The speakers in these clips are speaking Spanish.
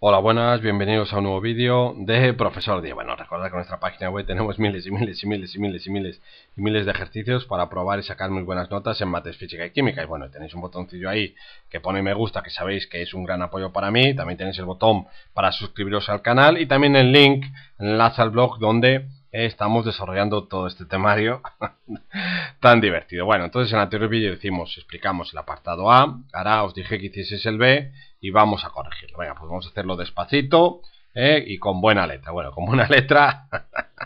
Hola, buenas, bienvenidos a un nuevo vídeo de Profesor Diego. Bueno, recordad que en nuestra página web tenemos miles y miles y miles y miles y miles y miles de ejercicios para probar y sacar muy buenas notas en mates, física y química. Y bueno, tenéis un botoncillo ahí que pone me gusta, que sabéis que es un gran apoyo para mí. También tenéis el botón para suscribiros al canal y también el link, enlace al blog donde estamos desarrollando todo este temario tan divertido. Bueno, entonces en el anterior vídeo decimos, explicamos el apartado A, ahora os dije que hicieseis el B y vamos a corregirlo. Venga, pues vamos a hacerlo despacito ¿eh? y con buena letra. Bueno, con buena letra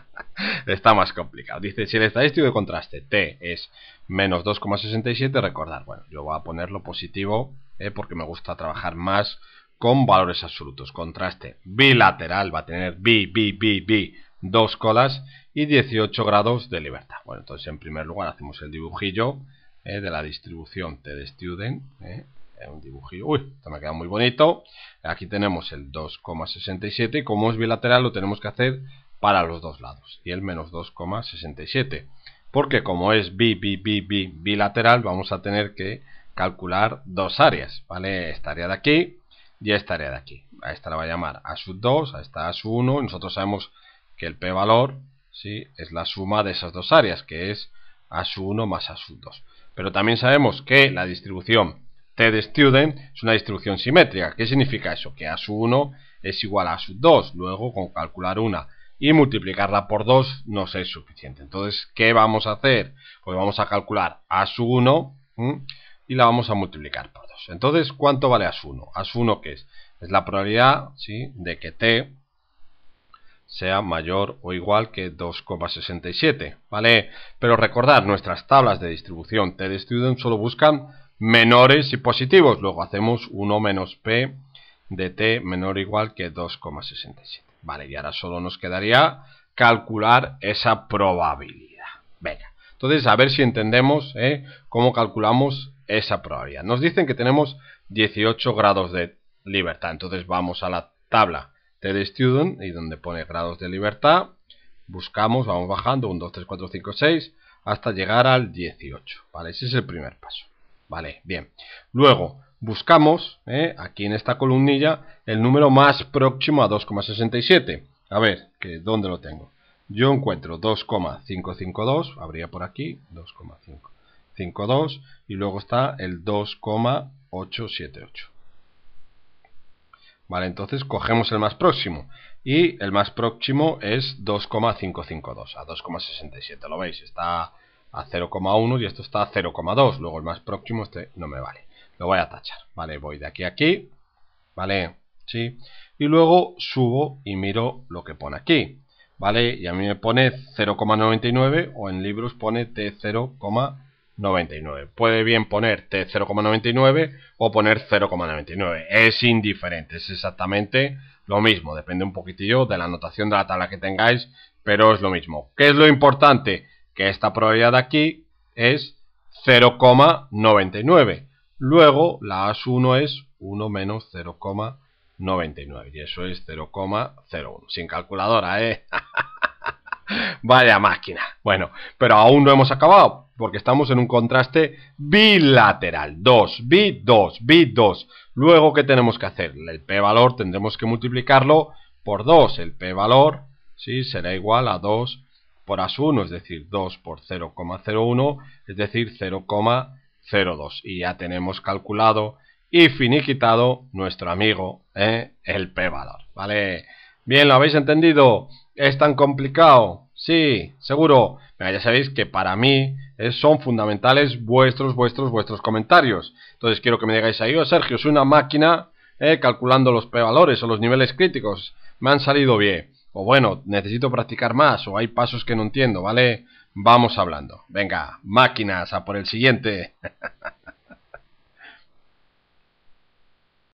está más complicado. Dice, si el estadístico de contraste T es menos 2,67, recordar, bueno, yo voy a ponerlo positivo ¿eh? porque me gusta trabajar más con valores absolutos. Contraste bilateral va a tener B, B, B, B dos colas y 18 grados de libertad. Bueno, entonces en primer lugar hacemos el dibujillo eh, de la distribución de Student. Eh, un dibujillo, uy, esto me queda muy bonito. Aquí tenemos el 2,67 como es bilateral lo tenemos que hacer para los dos lados y el menos 2,67 porque como es bi, bilateral vamos a tener que calcular dos áreas, ¿vale? Esta área de aquí y esta área de aquí. A esta la va a llamar A sub 2, a esta A 1. Nosotros sabemos que el p-valor ¿sí? es la suma de esas dos áreas, que es a su 1 más sub 2 Pero también sabemos que la distribución T de student es una distribución simétrica. ¿Qué significa eso? Que a su 1 es igual a sub 2 Luego, con calcular una y multiplicarla por 2 no es suficiente. Entonces, ¿qué vamos a hacer? Pues vamos a calcular sub 1 y la vamos a multiplicar por 2. Entonces, ¿cuánto vale a 1 a 1 qué es? Es la probabilidad ¿sí? de que T sea mayor o igual que 2,67, ¿vale? Pero recordar nuestras tablas de distribución T de Student solo buscan menores y positivos. Luego hacemos 1 menos P de T menor o igual que 2,67. Vale, y ahora solo nos quedaría calcular esa probabilidad. Venga, entonces a ver si entendemos ¿eh? cómo calculamos esa probabilidad. Nos dicen que tenemos 18 grados de libertad, entonces vamos a la tabla Ted Student, y donde pone grados de libertad, buscamos, vamos bajando, 1, 2, 3, 4, 5, 6, hasta llegar al 18, ¿vale? Ese es el primer paso, ¿vale? Bien. Luego, buscamos, ¿eh? aquí en esta columnilla, el número más próximo a 2,67. A ver, que, ¿dónde lo tengo? Yo encuentro 2,552, habría por aquí, 2,552, y luego está el 2,878. ¿Vale? Entonces cogemos el más próximo. Y el más próximo es 2,552, a 2,67. Lo veis, está a 0,1 y esto está a 0,2. Luego el más próximo, este no me vale. Lo voy a tachar, ¿vale? Voy de aquí a aquí, ¿vale? Sí. Y luego subo y miro lo que pone aquí, ¿vale? Y a mí me pone 0,99 o en libros pone T0,99. 0,99. Puede bien ponerte 099 o poner 0,99. Es indiferente, es exactamente lo mismo. Depende un poquitillo de la anotación de la tabla que tengáis, pero es lo mismo. ¿Qué es lo importante? Que esta probabilidad de aquí es 0,99. Luego la AS1 es 1 menos 0,99 y eso es 0,01. Sin calculadora, ¿eh? Vaya máquina. Bueno, pero aún no hemos acabado porque estamos en un contraste bilateral. 2, bi, 2, bi, 2. Luego, ¿qué tenemos que hacer? El p valor tendremos que multiplicarlo por 2. El p valor ¿sí? será igual a 2 por as1, es decir, 2 por 0,01, es decir, 0,02. Y ya tenemos calculado y finiquitado nuestro amigo, eh, el p valor. ¿Vale? Bien, ¿lo habéis entendido? ¿Es tan complicado? Sí, seguro. ya sabéis que para mí eh, son fundamentales vuestros, vuestros, vuestros comentarios. Entonces quiero que me digáis ahí, oh, Sergio, soy una máquina eh, calculando los p-valores o los niveles críticos. Me han salido bien. O bueno, necesito practicar más o hay pasos que no entiendo, ¿vale? Vamos hablando. Venga, máquinas, a por el siguiente.